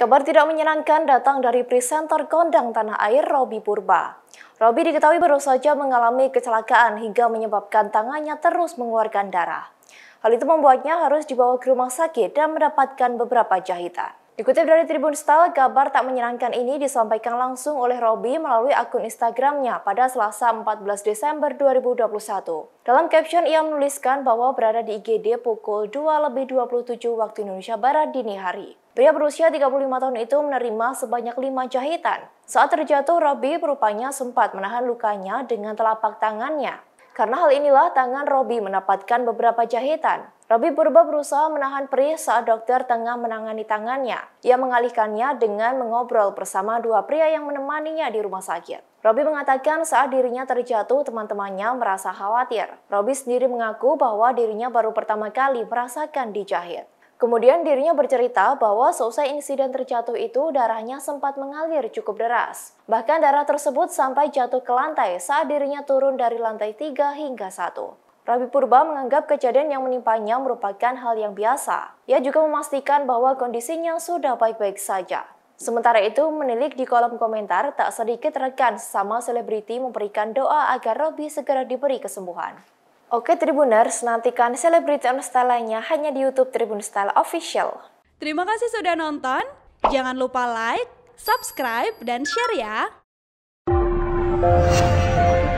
Kabar tidak menyenangkan datang dari presenter kondang tanah air Robi Purba. Robi diketahui baru saja mengalami kecelakaan hingga menyebabkan tangannya terus mengeluarkan darah. Hal itu membuatnya harus dibawa ke rumah sakit dan mendapatkan beberapa jahitan. Dikutip dari Tribun Style, kabar tak menyenangkan ini disampaikan langsung oleh Robi melalui akun Instagramnya pada Selasa 14 Desember 2021. Dalam caption, ia menuliskan bahwa berada di IGD pukul 2 lebih 27 waktu Indonesia Barat dini hari. Pria berusia 35 tahun itu menerima sebanyak lima jahitan. Saat terjatuh, Robi rupanya sempat menahan lukanya dengan telapak tangannya. Karena hal inilah tangan Robi mendapatkan beberapa jahitan. Robi berubah berusaha menahan perih saat dokter tengah menangani tangannya. Ia mengalihkannya dengan mengobrol bersama dua pria yang menemaninya di rumah sakit. Robi mengatakan saat dirinya terjatuh, teman-temannya merasa khawatir. Robi sendiri mengaku bahwa dirinya baru pertama kali merasakan dijahit. Kemudian dirinya bercerita bahwa seusai insiden terjatuh itu darahnya sempat mengalir cukup deras. Bahkan darah tersebut sampai jatuh ke lantai saat dirinya turun dari lantai 3 hingga 1. Rabi Purba menganggap kejadian yang menimpanya merupakan hal yang biasa. Ia juga memastikan bahwa kondisinya sudah baik-baik saja. Sementara itu, menilik di kolom komentar, tak sedikit rekan sama selebriti memberikan doa agar Robby segera diberi kesembuhan. Oke Tribuners, nantikan selebriti style lainnya hanya di YouTube Tribun Style Official. Terima kasih sudah nonton. Jangan lupa like, subscribe, dan share ya.